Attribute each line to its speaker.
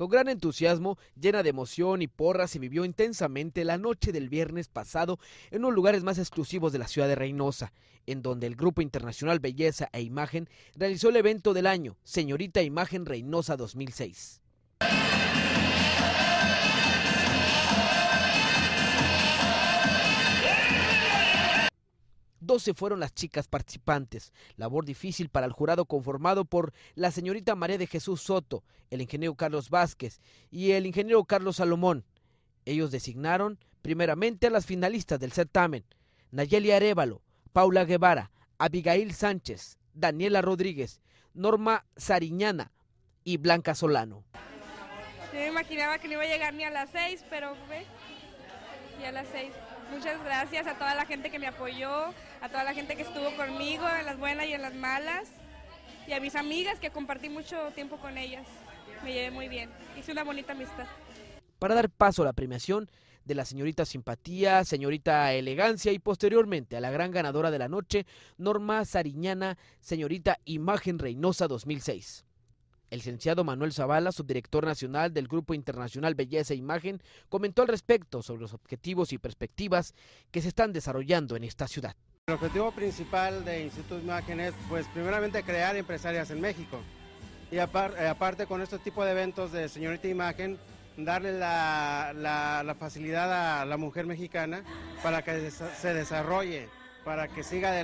Speaker 1: Con gran entusiasmo, llena de emoción y porra, se vivió intensamente la noche del viernes pasado en unos lugares más exclusivos de la ciudad de Reynosa, en donde el Grupo Internacional Belleza e Imagen realizó el evento del año, Señorita Imagen Reynosa 2006. 12 fueron las chicas participantes. Labor difícil para el jurado conformado por la señorita María de Jesús Soto, el ingeniero Carlos Vázquez y el ingeniero Carlos Salomón. Ellos designaron primeramente a las finalistas del certamen, Nayeli Arevalo, Paula Guevara, Abigail Sánchez, Daniela Rodríguez, Norma Sariñana y Blanca Solano.
Speaker 2: Yo me imaginaba que no iba a llegar ni a las seis, pero las seis Muchas gracias a toda la gente que me apoyó, a toda la gente que estuvo conmigo en las buenas y en las malas, y a mis amigas que compartí mucho tiempo con ellas. Me llevé muy bien, hice una bonita amistad.
Speaker 1: Para dar paso a la premiación de la señorita Simpatía, señorita Elegancia y posteriormente a la gran ganadora de la noche, Norma Sariñana, señorita Imagen Reynosa 2006. El licenciado Manuel Zavala, subdirector nacional del Grupo Internacional Belleza e Imagen, comentó al respecto sobre los objetivos y perspectivas que se están desarrollando en esta
Speaker 3: ciudad. El objetivo principal de Instituto Imagen es, pues, primeramente crear empresarias en México. Y eh, aparte con este tipo de eventos de señorita Imagen, darle la facilidad a la mujer mexicana para que se desarrolle, para que siga adelante.